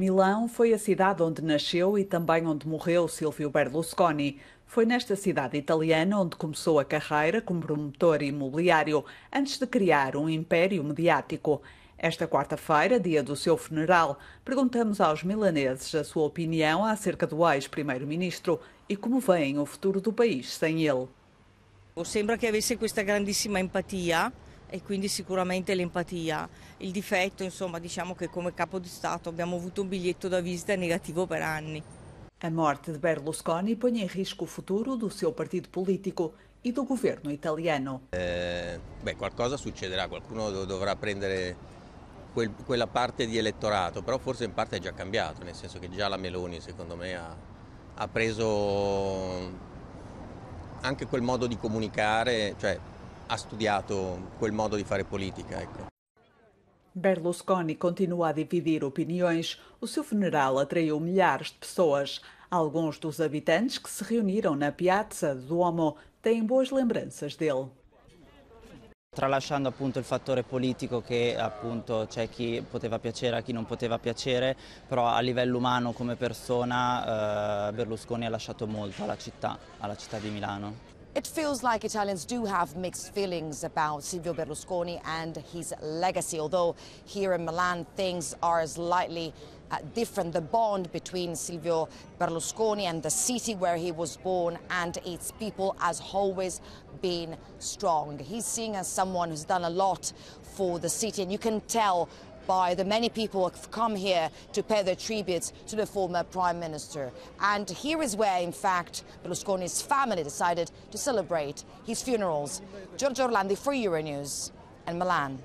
Milão foi a cidade onde nasceu e também onde morreu Silvio Berlusconi. Foi nesta cidade italiana onde começou a carreira como promotor imobiliário, antes de criar um império mediático. Esta quarta-feira, dia do seu funeral, perguntamos aos milaneses a sua opinião acerca do ex-primeiro-ministro e como veem o futuro do país sem ele. Sembra que avesse esta grandíssima empatia e quindi sicuramente l'empatia. Il difetto, insomma, diciamo che come capo di Stato abbiamo avuto un biglietto da visita negativo per anni. A morte de Berlusconi põe em risco o futuro do seu partido político e do governo italiano. Eh, beh, qualcosa succederà, qualcuno dovrà prendere quel, quella parte di elettorato, però forse in parte è già cambiato, nel senso che già la Meloni, secondo me, ha, ha preso anche quel modo di comunicare, cioè ha studiato quel modo di fare politica. Ecco. Berlusconi continua a dividir opiniões. O seu funeral atraiu milhares de pessoas. Alguns dos habitantes que se reuniram na Piazza Duomo têm boas lembranças dele. Tralasciando appunto il fattore politico che appunto c'è chi poteva piacere a chi non poteva piacere, però a livello umano come persona eh, Berlusconi ha lasciato molto alla città, alla città di Milano. It feels like Italians do have mixed feelings about Silvio Berlusconi and his legacy, although here in Milan things are slightly uh, different. The bond between Silvio Berlusconi and the city where he was born and its people has always been strong. He's seen as someone who's done a lot for the city, and you can tell by the many people who have come here to pay their tributes to the former Prime Minister. And here is where, in fact, Berlusconi's family decided to celebrate his funerals. Giorgio Orlandi for Euronews and Milan.